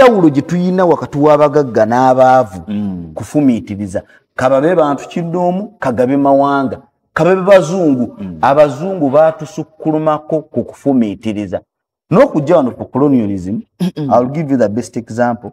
enjawulo gye tuyina wakati w'abagagga n'abaavu mm. kufumiitiriza kababe bantu kinoomu kagabe mawanga kababe bazungu mm. abazungu baatusukkulumako ku kufumiitiriza n'okujja wano ku colonialism ill give you the best example